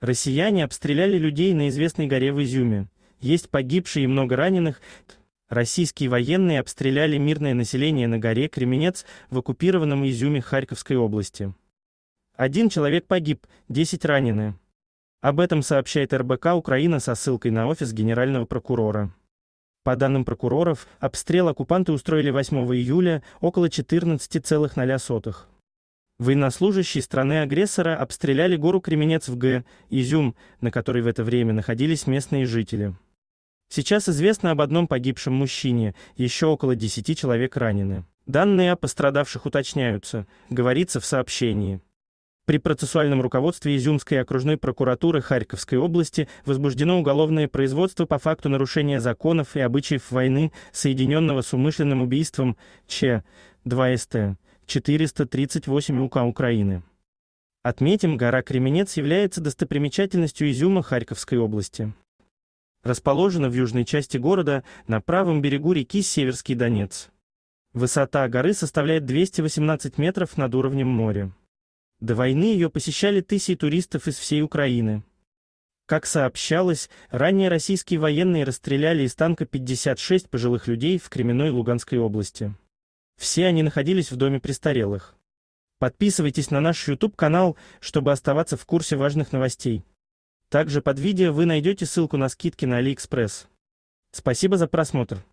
Россияне обстреляли людей на известной горе в Изюме. Есть погибшие и много раненых. Российские военные обстреляли мирное население на горе Кременец в оккупированном Изюме Харьковской области. Один человек погиб, 10 ранены. Об этом сообщает РБК Украина со ссылкой на офис генерального прокурора. По данным прокуроров, обстрел оккупанты устроили 8 июля около 14,0. Военнослужащие страны-агрессора обстреляли гору Кременец в Г, Изюм, на которой в это время находились местные жители. Сейчас известно об одном погибшем мужчине, еще около 10 человек ранены. Данные о пострадавших уточняются, говорится в сообщении. При процессуальном руководстве Изюмской окружной прокуратуры Харьковской области возбуждено уголовное производство по факту нарушения законов и обычаев войны, соединенного с умышленным убийством Ч. 2 СТ. 438 УК Украины. Отметим, гора Кременец является достопримечательностью Изюма Харьковской области. Расположена в южной части города, на правом берегу реки Северский Донец. Высота горы составляет 218 метров над уровнем моря. До войны ее посещали тысячи туристов из всей Украины. Как сообщалось, ранее российские военные расстреляли из танка 56 пожилых людей в Кременной Луганской области. Все они находились в доме престарелых. Подписывайтесь на наш YouTube-канал, чтобы оставаться в курсе важных новостей. Также под видео вы найдете ссылку на скидки на AliExpress. Спасибо за просмотр.